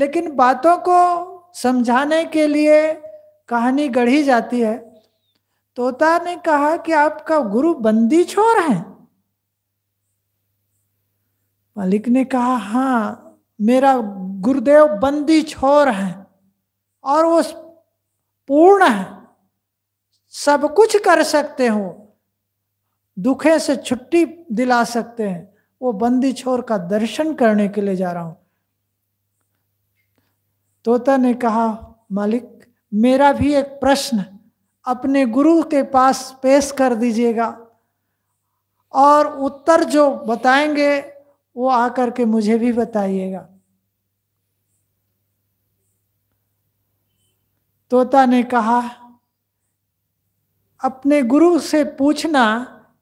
लेकिन बातों को समझाने के लिए कहानी गढ़ी जाती है तोता ने कहा कि आपका गुरु बंदी छोर है मालिक ने कहा हाँ मेरा गुरुदेव बंदी छोर है और वो पूर्ण है सब कुछ कर सकते हो दुखे से छुट्टी दिला सकते हैं वो बंदी छोर का दर्शन करने के लिए जा रहा हूं तोता ने कहा मालिक मेरा भी एक प्रश्न अपने गुरु के पास पेश कर दीजिएगा और उत्तर जो बताएंगे वो आकर के मुझे भी बताइएगा तोता ने कहा अपने गुरु से पूछना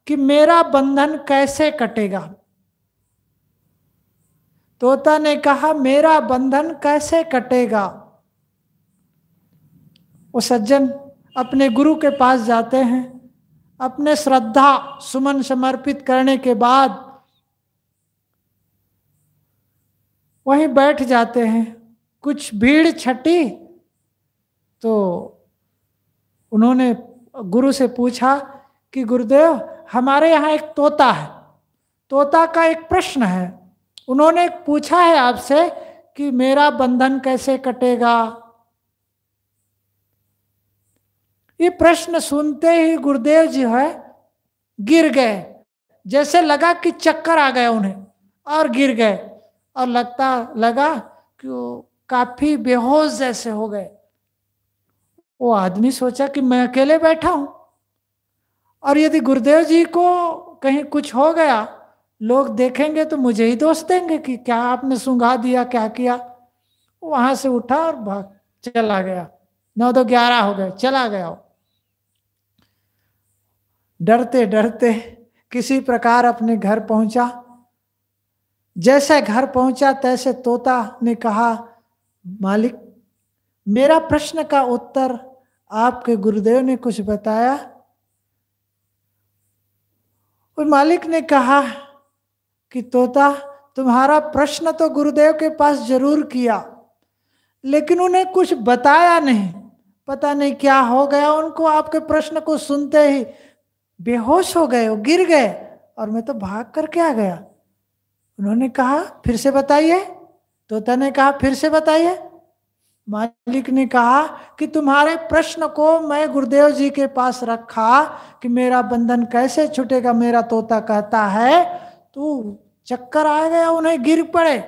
कि मेरा बंधन कैसे कटेगा तोता ने कहा मेरा बंधन कैसे कटेगा वो सज्जन अपने गुरु के पास जाते हैं अपने श्रद्धा सुमन समर्पित करने के बाद वहीं बैठ जाते हैं कुछ भीड़ छटी तो उन्होंने गुरु से पूछा कि गुरुदेव हमारे यहाँ एक तोता है तोता का एक प्रश्न है उन्होंने पूछा है आपसे कि मेरा बंधन कैसे कटेगा ये प्रश्न सुनते ही गुरुदेव जी है गिर गए जैसे लगा कि चक्कर आ गया उन्हें और गिर गए और लगता लगा कि वो काफी बेहोश जैसे हो गए वो आदमी सोचा कि मैं अकेले बैठा हूं और यदि गुरुदेव जी को कहीं कुछ हो गया लोग देखेंगे तो मुझे ही दोष देंगे कि क्या आपने सूंघा दिया क्या किया वहां से उठा और भाग चला गया नौ दो ग्यारह हो गए चला गया डरते डरते किसी प्रकार अपने घर पहुंचा जैसे घर पहुंचा तैसे तोता ने कहा मालिक मेरा प्रश्न का उत्तर आपके गुरुदेव ने कुछ बताया और मालिक ने कहा कि तोता तुम्हारा प्रश्न तो गुरुदेव के पास जरूर किया लेकिन उन्हें कुछ बताया नहीं पता नहीं क्या हो गया उनको आपके प्रश्न को सुनते ही बेहोश हो गए गिर गए और मैं तो भाग करके आ गया उन्होंने कहा फिर से बताइए तोता ने कहा फिर से बताइए मालिक ने कहा कि तुम्हारे प्रश्न को मैं गुरुदेव जी के पास रखा कि मेरा बंधन कैसे छूटेगा मेरा तोता कहता है तो चक्कर आ गया उन्हें गिर पड़े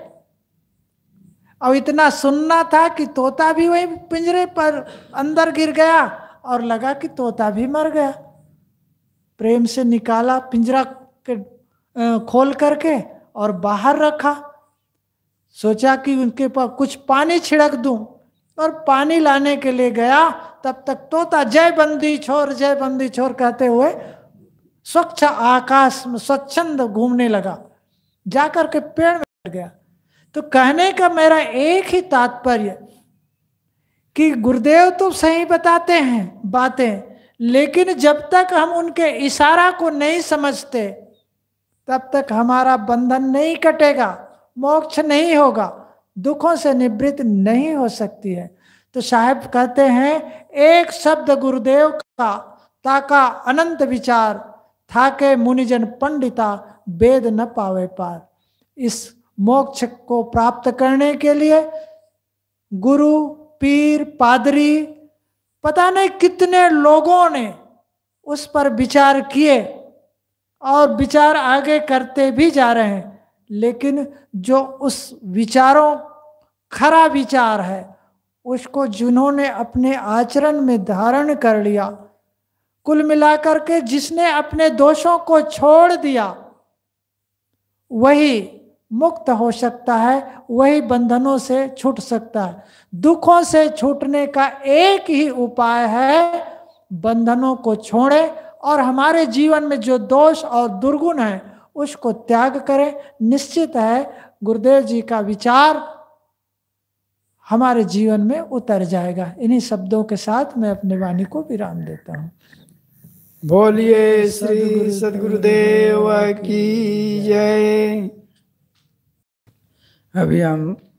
अब इतना सुनना था कि तोता भी वही पिंजरे पर अंदर गिर गया और लगा कि तोता भी मर गया प्रेम से निकाला पिंजरा के खोल करके और बाहर रखा सोचा कि उनके पास कुछ पानी छिड़क दूं और पानी लाने के लिए गया तब तक तोता जय बंदी छोर जय बंदी छोर कहते हुए स्वच्छ आकाश में स्वच्छंद घूमने लगा जाकर के पेड़ में बैठ गया तो कहने का मेरा एक ही तात्पर्य कि गुरुदेव तो सही बताते हैं बातें लेकिन जब तक हम उनके इशारा को नहीं समझते तब तक हमारा बंधन नहीं कटेगा मोक्ष नहीं होगा दुखों से निवृत्त नहीं हो सकती है तो साहेब कहते हैं एक शब्द गुरुदेव का ताका अनंत विचार के मुनिजन पंडिता वेद न पावे पार इस मोक्ष को प्राप्त करने के लिए गुरु पीर पादरी पता नहीं कितने लोगों ने उस पर विचार किए और विचार आगे करते भी जा रहे हैं लेकिन जो उस विचारों खरा विचार है उसको जिन्होंने अपने आचरण में धारण कर लिया कुल मिलाकर के जिसने अपने दोषों को छोड़ दिया वही मुक्त हो सकता है वही बंधनों से छूट सकता है दुखों से छूटने का एक ही उपाय है बंधनों को छोड़े और हमारे जीवन में जो दोष और दुर्गुण है उसको त्याग करें निश्चित है गुरुदेव जी का विचार हमारे जीवन में उतर जाएगा इन्हीं शब्दों के साथ मैं अपने वाणी को विराम देता हूँ बोलिए श्री सदगुरुदेव की जय अभी हम